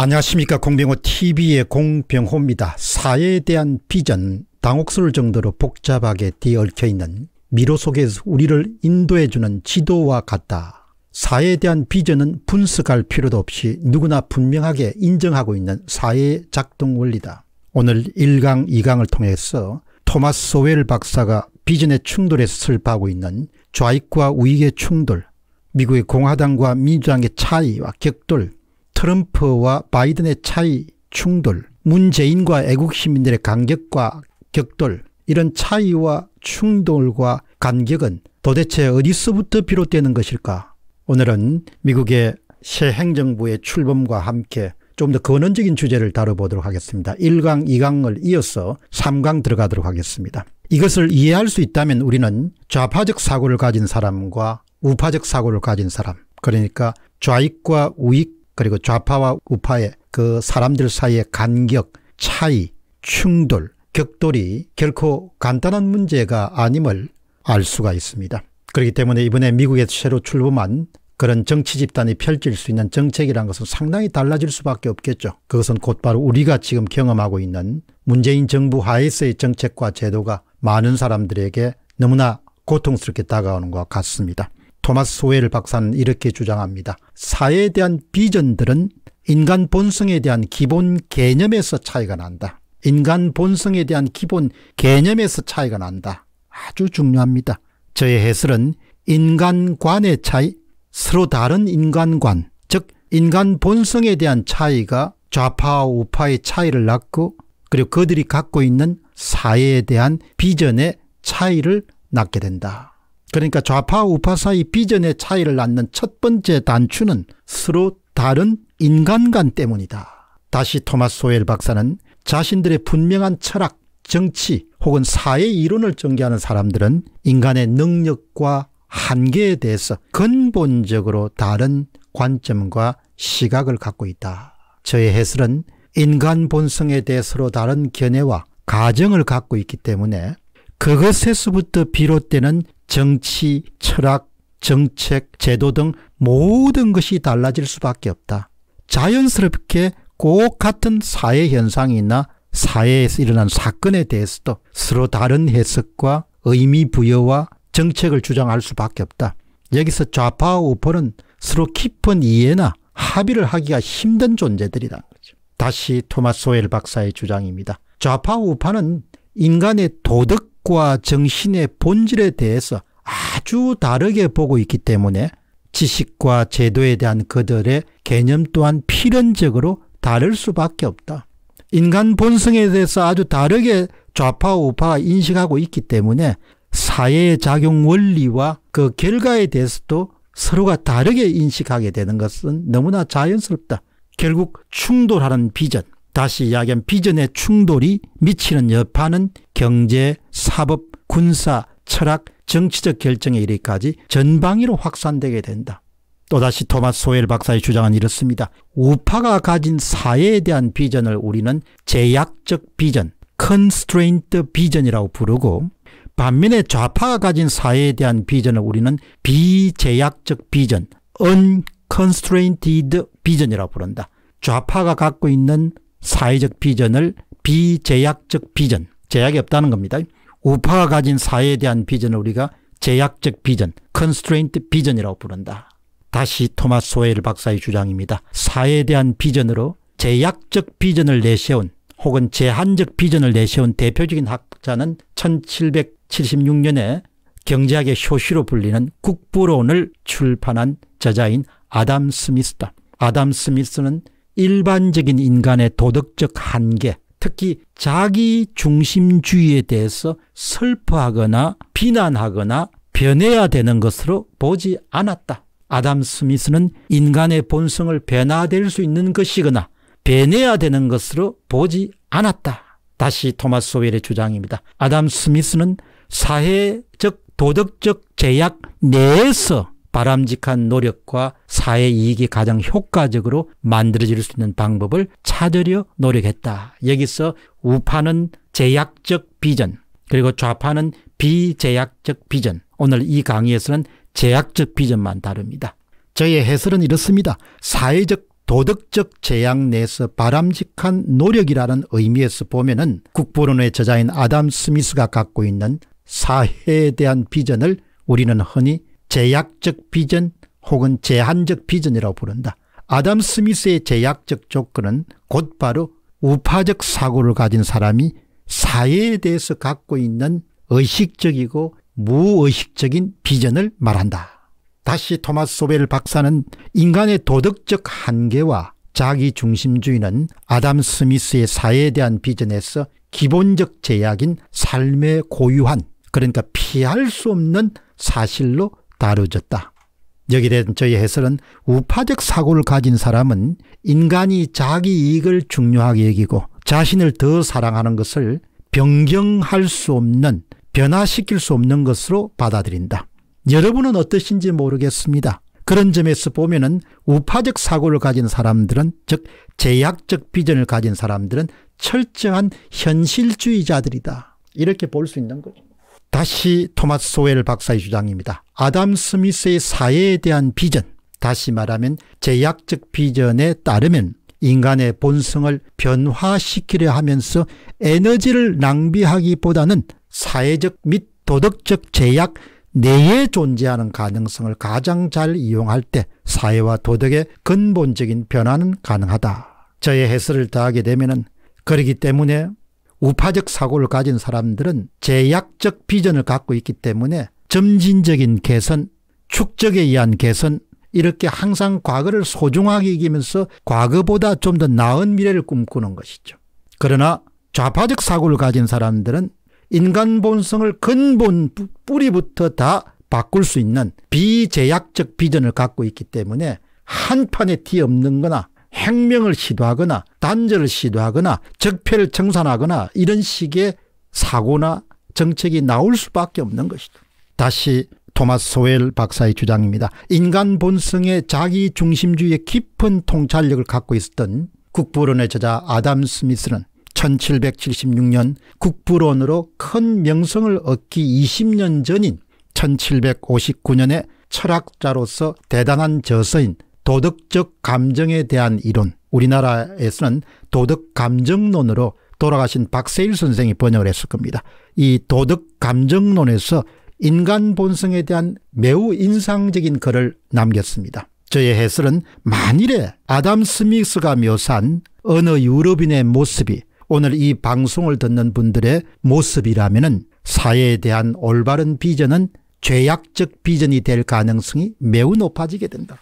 안녕하십니까 공병호 tv의 공병호입니다. 사회에 대한 비전 당혹스러울 정도로 복잡하게 뒤얽혀 있는 미로 속에서 우리를 인도해 주는 지도와 같다. 사회에 대한 비전은 분석할 필요도 없이 누구나 분명하게 인정하고 있는 사회의 작동 원리다. 오늘 1강 2강을 통해서 토마스 소웰 박사가 비전의 충돌에서 슬퍼하고 있는 좌익과 우익의 충돌 미국의 공화당과 민주당의 차이와 격돌 트럼프와 바이든의 차이, 충돌, 문재인과 애국 시민들의 간격과 격돌 이런 차이와 충돌과 간격은 도대체 어디서부터 비롯되는 것일까? 오늘은 미국의 새 행정부의 출범과 함께 좀 더 근원적인 주제를 다뤄보도록 하겠습니다. 1강, 2강을 이어서 3강 들어가도록 하겠습니다. 이것을 이해할 수 있다면 우리는 좌파적 사고를 가진 사람과 우파적 사고를 가진 사람 그러니까 좌익과 우익 그리고 좌파와 우파의 그 사람들 사이의 간격, 차이, 충돌, 격돌이 결코 간단한 문제가 아님을 알 수가 있습니다. 그렇기 때문에 이번에 미국에 새로 출범한 그런 정치 집단이 펼칠 수 있는 정책이란 것은 상당히 달라질 수밖에 없겠죠. 그것은 곧바로 우리가 지금 경험하고 있는 문재인 정부 하에서의 정책과 제도가 많은 사람들에게 너무나 고통스럽게 다가오는 것 같습니다. 토마스 소웰 박사는 이렇게 주장합니다. 사회에 대한 비전들은 인간 본성에 대한 기본 개념에서 차이가 난다. 인간 본성에 대한 기본 개념에서 차이가 난다. 아주 중요합니다. 저의 해설은 인간관의 차이, 서로 다른 인간관, 즉 인간 본성에 대한 차이가 좌파와 우파의 차이를 낳고 그리고 그들이 갖고 있는 사회에 대한 비전의 차이를 낳게 된다. 그러니까 좌파 우파 사이 비전의 차이를 낳는 첫 번째 단추는 서로 다른 인간관 때문이다. 다시 토마스 소엘 박사는 자신들의 분명한 철학, 정치 혹은 사회 이론을 전개하는 사람들은 인간의 능력과 한계에 대해서 근본적으로 다른 관점과 시각을 갖고 있다. 저의 해설은 인간 본성에 대해 서로 다른 견해와 가정을 갖고 있기 때문에 그것에서부터 비롯되는 정치, 철학, 정책, 제도 등 모든 것이 달라질 수밖에 없다. 자연스럽게 꼭 같은 사회 현상이나 사회에서 일어난 사건에 대해서도 서로 다른 해석과 의미 부여와 정책을 주장할 수밖에 없다. 여기서 좌파와 우파는 서로 깊은 이해나 합의를 하기가 힘든 존재들이라 거죠. 다시 토마스 오엘 박사의 주장입니다. 좌파 우파는 인간의 도덕 지식과 정신의 본질에 대해서 아주 다르게 보고 있기 때문에 지식과 제도에 대한 그들의 개념 또한 필연적으로 다를 수밖에 없다. 인간 본성에 대해서 아주 다르게 좌파 우파 인식하고 있기 때문에 사회의 작용 원리와 그 결과에 대해서도 서로가 다르게 인식하게 되는 것은 너무나 자연스럽다. 결국 충돌하는 비전, 다시 이야기하면 비전의 충돌이 미치는 여파는 경제, 사법, 군사, 철학, 정치적 결정에 이르기까지 전방위로 확산되게 된다. 또다시 토마스 소엘 박사의 주장은 이렇습니다. 우파가 가진 사회에 대한 비전을 우리는 제약적 비전, 컨스트레인트 비전이라고 부르고 반면에 좌파가 가진 사회에 대한 비전을 우리는 비제약적 비전, unconstrained 비전이라고 부른다. 좌파가 갖고 있는 사회적 비전을 비제약적 비전 제약이 없다는 겁니다. 우파가 가진 사회에 대한 비전을 우리가 제약적 비전 컨스트레인트 비전이라고 부른다. 다시 토마스 소엘 박사의 주장입니다. 사회에 대한 비전으로 제약적 비전을 내세운 혹은 제한적 비전을 내세운 대표적인 학자는 1776년에 경제학의 쇼시로 불리는 국부론을 출판한 저자인 아담 스미스다. 아담 스미스는 일반적인 인간의 도덕적 한계, 특히 자기 중심주의에 대해서 슬퍼하거나 비난하거나 변해야 되는 것으로 보지 않았다. 아담 스미스는 인간의 본성을 변화될 수 있는 것이거나 변해야 되는 것으로 보지 않았다. 다시 토마스 소웰의 주장입니다. 아담 스미스는 사회적 도덕적 제약 내에서 바람직한 노력과 사회 이익이 가장 효과적으로 만들어질 수 있는 방법을 찾으려 노력했다. 여기서 우파는 제약적 비전 그리고 좌파는 비제약적 비전 오늘 이 강의에서는 제약적 비전만 다룹니다. 저의 해설은 이렇습니다. 사회적 도덕적 재앙 내에서 바람직한 노력이라는 의미에서 보면 은 국보론의 저자인 아담 스미스가 갖고 있는 사회에 대한 비전을 우리는 흔히 제약적 비전 혹은 제한적 비전이라고 부른다. 아담 스미스의 제약적 조건은 곧바로 우파적 사고를 가진 사람이 사회에 대해서 갖고 있는 의식적이고 무의식적인 비전을 말한다. 다시 토마스 소벨 박사는 인간의 도덕적 한계와 자기중심주의는 아담 스미스의 사회에 대한 비전에서 기본적 제약인 삶의 고유한 그러니까 피할 수 없는 사실로 다루졌다 여기에 대한 저희 해설은 우파적 사고를 가진 사람은 인간이 자기 이익을 중요하게 여기고 자신을 더 사랑하는 것을 변경할 수 없는 변화시킬 수 없는 것으로 받아들인다. 여러분은 어떠신지 모르겠습니다. 그런 점에서 보면 은 우파적 사고를 가진 사람들은 즉 제약적 비전을 가진 사람들은 철저한 현실주의자들이다. 이렇게 볼 수 있는 거죠. 다시 토마스 소웰 박사의 주장입니다. 아담 스미스의 사회에 대한 비전 다시 말하면 제약적 비전에 따르면 인간의 본성을 변화시키려 하면서 에너지를 낭비하기보다는 사회적 및 도덕적 제약 내에 존재하는 가능성을 가장 잘 이용할 때 사회와 도덕의 근본적인 변화는 가능하다. 저의 해설을 다하게 되면 은 그러기 때문에 우파적 사고를 가진 사람들은 제약적 비전을 갖고 있기 때문에 점진적인 개선, 축적에 의한 개선 이렇게 항상 과거를 소중하게 이기면서 과거보다 좀 더 나은 미래를 꿈꾸는 것이죠. 그러나 좌파적 사고를 가진 사람들은 인간 본성을 근본 뿌리부터 다 바꿀 수 있는 비제약적 비전을 갖고 있기 때문에 한 판에 뒤없는 거나 혁명을 시도하거나 단절을 시도하거나 적폐를 청산하거나 이런 식의 사고나 정책이 나올 수밖에 없는 것이다. 다시 토마스 소웰 박사의 주장입니다. 인간 본성의 자기 중심주의의 깊은 통찰력을 갖고 있었던 국부론의 저자 아담 스미스는 1776년 국부론으로 큰 명성을 얻기 20년 전인 1759년에 철학자로서 대단한 저서인 도덕적 감정에 대한 이론 우리나라에서는 도덕감정론으로 돌아가신 박세일 선생이 번역을 했을 겁니다. 이 도덕감정론에서 인간 본성에 대한 매우 인상적인 글을 남겼습니다. 저의 해설은 만일에 아담 스미스가 묘사한 어느 유럽인의 모습이 오늘 이 방송을 듣는 분들의 모습이라면 사회에 대한 올바른 비전은 죄악적 비전이 될 가능성이 매우 높아지게 된다.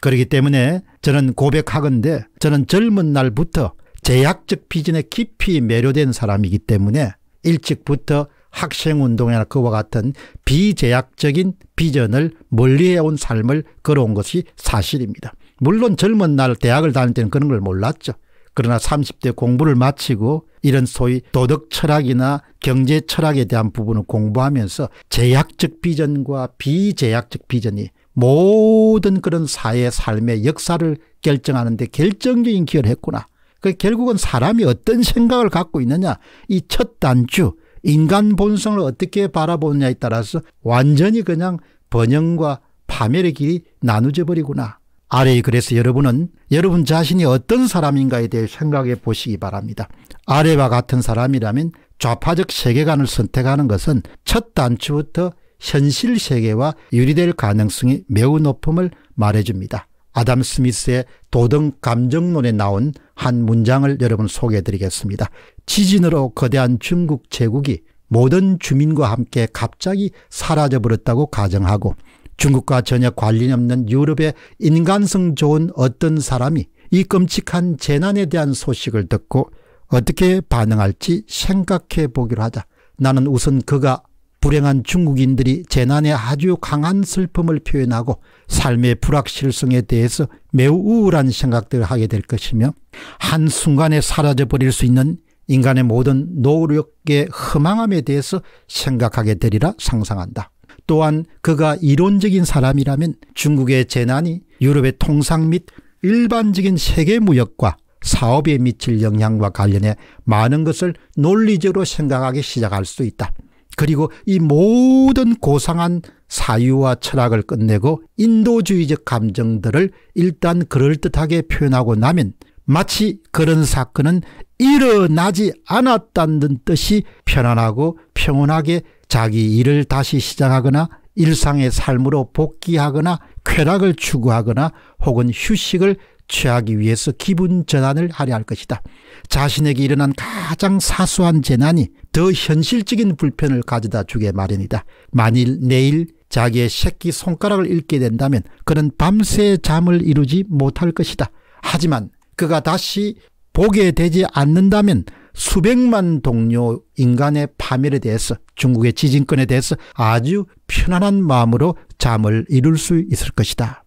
그렇기 때문에 저는 고백하건대 저는 젊은 날부터 제약적 비전에 깊이 매료된 사람이기 때문에 일찍부터 학생운동이나 그와 같은 비제약적인 비전을 멀리해온 삶을 걸어온 것이 사실입니다. 물론 젊은 날 대학을 다닐 때는 그런 걸 몰랐죠. 그러나 30대 공부를 마치고 이런 소위 도덕 철학이나 경제 철학에 대한 부분을 공부하면서 제약적 비전과 비제약적 비전이 모든 그런 사회 삶의 역사를 결정하는데 결정적인 기여를 했구나. 그 결국은 사람이 어떤 생각을 갖고 있느냐 이 첫 단추 인간 본성을 어떻게 바라보느냐에 따라서 완전히 그냥 번영과 파멸의 길이 나누져 버리구나. 아래에 그래서 여러분은 여러분 자신이 어떤 사람인가에 대해 생각해 보시기 바랍니다. 아래와 같은 사람이라면 좌파적 세계관을 선택하는 것은 첫 단추부터 현실 세계와 유리될 가능성이 매우 높음을 말해줍니다. 아담 스미스의 도덕 감정론에 나온 한 문장을 여러분 소개해드리겠습니다. 지진으로 거대한 중국 제국이 모든 주민과 함께 갑자기 사라져버렸다고 가정하고 중국과 전혀 관련이 없는 유럽의 인간성 좋은 어떤 사람이 이 끔찍한 재난에 대한 소식을 듣고 어떻게 반응할지 생각해 보기로 하자. 나는 우선 그가 불행한 중국인들이 재난에 아주 강한 슬픔을 표현하고 삶의 불확실성에 대해서 매우 우울한 생각들을 하게 될 것이며 한순간에 사라져버릴 수 있는 인간의 모든 노력의 허망함에 대해서 생각하게 되리라 상상한다. 또한 그가 이론적인 사람이라면 중국의 재난이 유럽의 통상 및 일반적인 세계 무역과 사업에 미칠 영향과 관련해 많은 것을 논리적으로 생각하기 시작할 수 있다. 그리고 이 모든 고상한 사유와 철학을 끝내고 인도주의적 감정들을 일단 그럴듯하게 표현하고 나면 마치 그런 사건은 일어나지 않았다는 뜻이 편안하고 평온하게 자기 일을 다시 시작하거나 일상의 삶으로 복귀하거나 쾌락을 추구하거나 혹은 휴식을 취하기 위해서 기분 전환을 하려 할 것이다. 자신에게 일어난 가장 사소한 재난이 더 현실적인 불편을 가져다 주게 마련이다. 만일 내일 자기의 새끼 손가락을 잃게 된다면 그는 밤새 잠을 이루지 못할 것이다. 하지만 그가 다시 보게 되지 않는다면 수백만 동료 인간의 파멸에 대해서 중국의 지진권에 대해서 아주 편안한 마음으로 잠을 이룰 수 있을 것이다.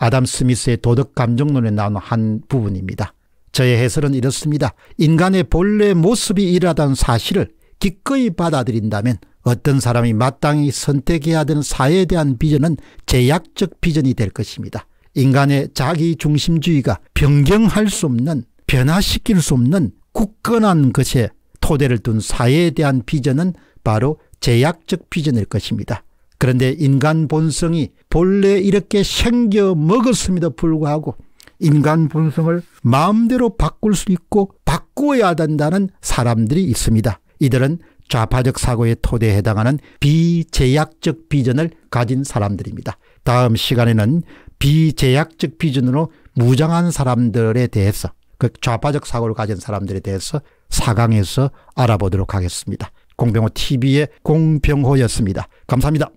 아담 스미스의 도덕 감정론에 나온 한 부분입니다. 저의 해설은 이렇습니다. 인간의 본래 모습이 이러한 사실을 기꺼이 받아들인다면 어떤 사람이 마땅히 선택해야 되는 사회에 대한 비전은 제약적 비전이 될 것입니다. 인간의 자기 중심주의가 변경할 수 없는 변화시킬 수 없는 굳건한 것에 토대를 둔 사회에 대한 비전은 바로 제약적 비전일 것입니다. 그런데 인간 본성이 본래 이렇게 생겨 먹었음에도 불구하고 인간 본성을 마음대로 바꿀 수 있고 바꾸어야 된다는 사람들이 있습니다. 이들은 좌파적 사고의 토대에 해당하는 비제약적 비전을 가진 사람들입니다. 다음 시간에는 비제약적 비전으로 무장한 사람들에 대해서 그 좌파적 사고를 가진 사람들에 대해서 사강에서 알아보도록 하겠습니다. 공병호 TV의 공병호였습니다. 감사합니다.